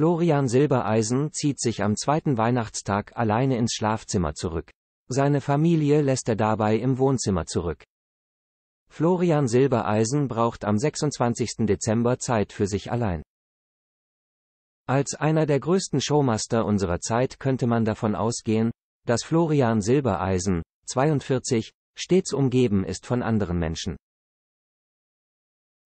Florian Silbereisen zieht sich am zweiten Weihnachtstag alleine ins Schlafzimmer zurück. Seine Familie lässt er dabei im Wohnzimmer zurück. Florian Silbereisen braucht am 26. Dezember Zeit für sich allein. Als einer der größten Showmaster unserer Zeit könnte man davon ausgehen, dass Florian Silbereisen, 42, stets umgeben ist von anderen Menschen.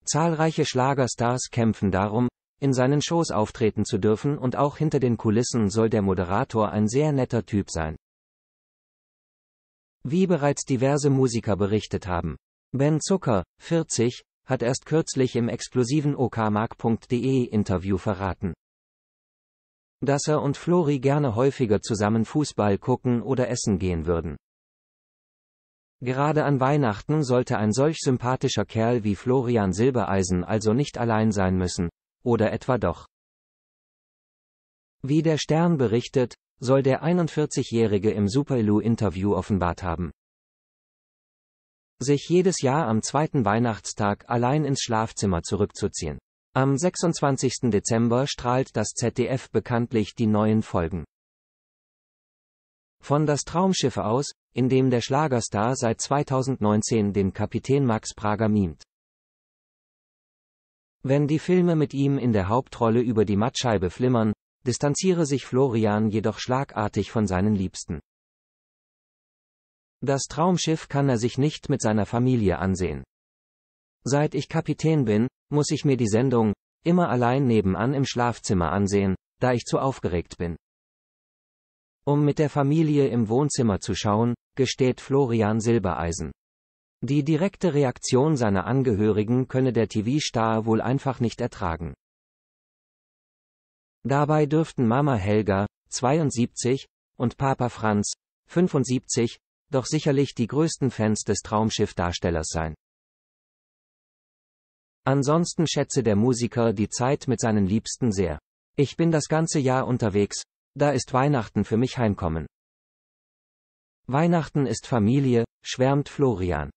Zahlreiche Schlagerstars kämpfen darum, in seinen Shows auftreten zu dürfen und auch hinter den Kulissen soll der Moderator ein sehr netter Typ sein. Wie bereits diverse Musiker berichtet haben. Ben Zucker, 40, hat erst kürzlich im exklusiven okmark.de Interview verraten, dass er und Flori gerne häufiger zusammen Fußball gucken oder essen gehen würden. Gerade an Weihnachten sollte ein solch sympathischer Kerl wie Florian Silbereisen also nicht allein sein müssen, oder etwa doch? Wie der Stern berichtet, soll der 41-Jährige im Superlu-Interview offenbart haben. Sich jedes Jahr am zweiten Weihnachtstag allein ins Schlafzimmer zurückzuziehen. Am 26. Dezember strahlt das ZDF bekanntlich die neuen Folgen. Von das Traumschiff aus, in dem der Schlagerstar seit 2019 den Kapitän Max Prager mimt. Wenn die Filme mit ihm in der Hauptrolle über die Mattscheibe flimmern, distanziere sich Florian jedoch schlagartig von seinen Liebsten. Das Traumschiff kann er sich nicht mit seiner Familie ansehen. Seit ich Kapitän bin, muss ich mir die Sendung immer allein nebenan im Schlafzimmer ansehen, da ich zu aufgeregt bin. Um mit der Familie im Wohnzimmer zu schauen, gesteht Florian Silbereisen. Die direkte Reaktion seiner Angehörigen könne der TV-Star wohl einfach nicht ertragen. Dabei dürften Mama Helga, 72, und Papa Franz, 75, doch sicherlich die größten Fans des Traumschiff-Darstellers sein. Ansonsten schätze der Musiker die Zeit mit seinen Liebsten sehr. Ich bin das ganze Jahr unterwegs, da ist Weihnachten für mich Heimkommen. Weihnachten ist Familie, schwärmt Florian.